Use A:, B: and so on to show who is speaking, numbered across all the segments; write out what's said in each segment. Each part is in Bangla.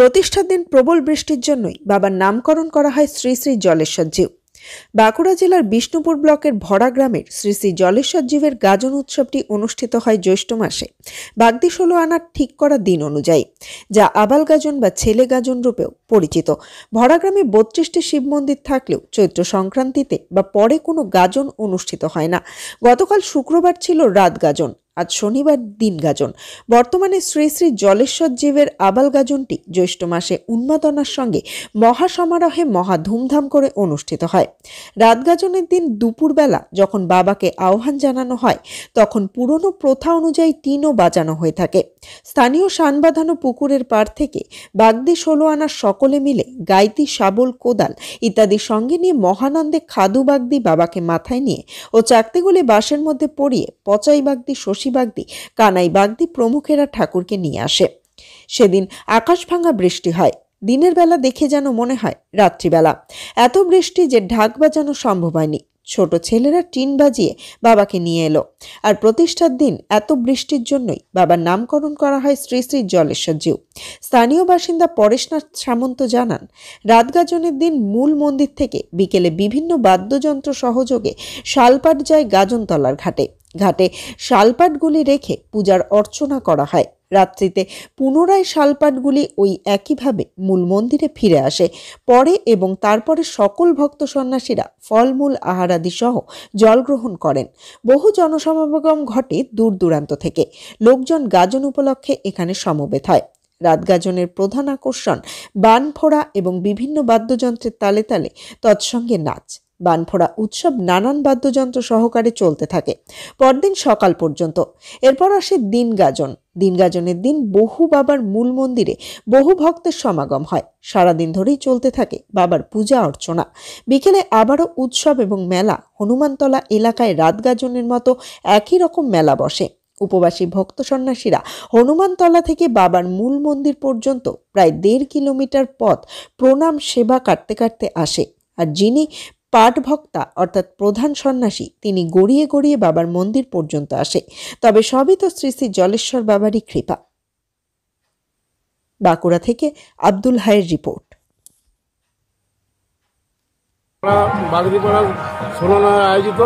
A: প্রতিষ্ঠার দিন প্রবল বৃষ্টির জন্যই বাবার নামকরণ করা হয় শ্রী শ্রী জলেশ্বর জীব বাঁকুড়া জেলার বিষ্ণুপুর ব্লকের ভরা গ্রামের শ্রী শ্রী জলেশ্বর জীবের গাজন উৎসবটি অনুষ্ঠিত হয় জ্যৈষ্ঠ মাসে বাগদি ষোলো আনার ঠিক করা দিন অনুযায়ী যা আবাল গাজন বা ছেলে গাজন রূপেও পরিচিত ভরা গ্রামে বত্রিশটি শিব মন্দির থাকলেও চৈত্র সংক্রান্তিতে বা পরে কোনো গাজন অনুষ্ঠিত হয় না গতকাল শুক্রবার ছিল রাত গাজন আজ শনিবার দিন গাজন বর্তমানে শ্রী শ্রী জলেশ্বর জীবের আবাল গাজনটি জ্যৈষ্ঠ মাসে উন্মাদনার সঙ্গে মহাসমারোহে মহা ধুমধাম করে অনুষ্ঠিত হয় রাত গাজনের দিন দুপুরবেলা যখন বাবাকে আহ্বান জানানো হয় তখন পুরনো প্রথা অনুযায়ী টিনও বাজানো হয়ে থাকে স্থানীয় সানবাঁধানো পুকুরের পার থেকে বাগদি ষোলো আনার সকলে মিলে গাইতি শাবল কোদাল ইত্যাদি সঙ্গে নিয়ে মহানন্দে খাদু বাগদি বাবাকে মাথায় নিয়ে ও চাকতিগুলি বাসের মধ্যে পড়িয়ে পচাই বাগদি শশী শশী বাগদি কানাই বাগদি প্রমুখেরা ঠাকুরকে নিয়ে আসে সেদিন আকাশ ভাঙা বৃষ্টি হয় দিনের বেলা দেখে যেন মনে হয় রাত্রিবেলা এত বৃষ্টি যে ঢাক বাজানো সম্ভব হয়নি ছোট ছেলেরা টিন বাজিয়ে বাবাকে নিয়ে এলো আর প্রতিষ্ঠার দিন এত বৃষ্টির জন্যই বাবার নামকরণ করা হয় শ্রী শ্রী জলেশ্বর জিউ স্থানীয় বাসিন্দা পরেশনাথ সামন্ত জানান রাতগাজনের দিন মূল মন্দির থেকে বিকেলে বিভিন্ন বাদ্যযন্ত্র সহযোগে শালপাট যায় গাজনতলার ঘাটে ঘাটে শালপাটগুলি রেখে পূজার অর্চনা করা হয় রাত্রিতে পুনরায় শালপাটগুলি ওই একইভাবে মূল মন্দিরে ফিরে আসে পরে এবং তারপরে সকল ভক্ত সন্ন্যাসীরা ফলমূল আহারাদি সহ জল গ্রহণ করেন বহু জনসমাগম ঘটে দূর দূরান্ত থেকে লোকজন গাজন উপলক্ষে এখানে সমবেত হয় রাত গাজনের প্রধান আকর্ষণ বানফোড়া এবং বিভিন্ন বাদ্যযন্ত্রের তালে তালে তৎসঙ্গে নাচ বানফোড়া উৎসব নানান বাদ্যযন্ত্র সহকারে চলতে থাকে পরদিন সকাল পর্যন্ত এরপর আসে দিন গাজন দিন গাজনের দিন বহু বাবার মূল মন্দিরে বহু ভক্তের সমাগম হয় সারাদিন ধরেই চলতে থাকে বাবার পূজা অর্চনা বিকেলে আবারও উৎসব এবং মেলা হনুমানতলা এলাকায় রাত গাজনের মতো একই রকম মেলা বসে উপবাসী ভক্ত সন্ন্যাসীরা হনুমানতলা থেকে বাবার মূল মন্দির পর্যন্ত প্রায় দেড় কিলোমিটার পথ প্রণাম সেবা কাটতে কাটতে আসে আর যিনি ভক্তা অর্থাৎ প্রধান সন্ন্যাসী তিনি গড়িয়ে গড়িয়ে বাবার মন্দির পর্যন্ত আসে তবে সবই তো শ্রী শ্রী জলেশ্বর বাবারই কৃপা বাঁকুড়া থেকে আব্দুল হায়ের রিপোর্ট
B: বাগদিপাড়া সোনানা আয়োজিত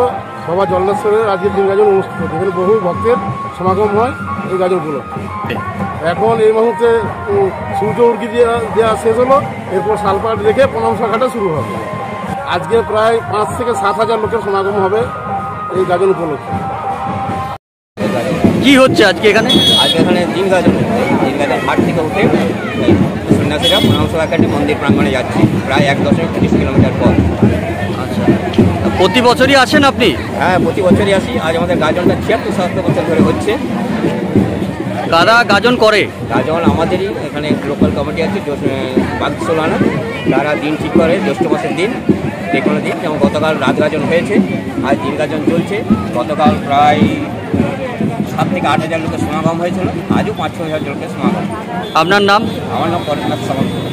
B: বাবা জল্লেশ্বরের আজকের দিন গাজন অনুষ্ঠিত এখানে বহু ভক্তের সমাগম হয় এই গাজনগুলো এখন এই মুহূর্তে সূর্য উর্গি দেওয়া শেষ হলো এরপর শালপাট রেখে প্রণাম শাখাটা শুরু হবে আজকে প্রায় পাঁচ থেকে সাত হাজার লোকের সমাগম হবে এই গাজন উপলক্ষে কি হচ্ছে আজকে এখানে আজকে এখানে দিন গাজন দিন গাজন হাট থেকে উঠে সন্ন্যাসীরা প্রণামসভা একাডেমি মন্দির প্রাঙ্গণে যাচ্ছি প্রায় এক দশমিক তিরিশ কিলোমিটার পর আচ্ছা প্রতি বছরই আসেন আপনি হ্যাঁ প্রতি বছরই আসি আজ আমাদের গাজনটা ছিয়াত্তর সাতাত্তর বছর ধরে হচ্ছে কারা গাজন করে গাজন আমাদেরই এখানে লোকাল কমিটি আছে বাগসোলানা তারা দিন ঠিক করে জ্যৈষ্ঠ মাসের দিন যে কোনো দিন যেমন গতকাল রাত গাজন হয়েছে আর দিন গাজন চলছে গতকাল প্রায় সাত থেকে আট হাজার লোকের সমাগম হয়েছিল আজও পাঁচ ছ হাজার লোকের সমাগম আপনার নাম আমার নাম পরেশনাথ সামন্ত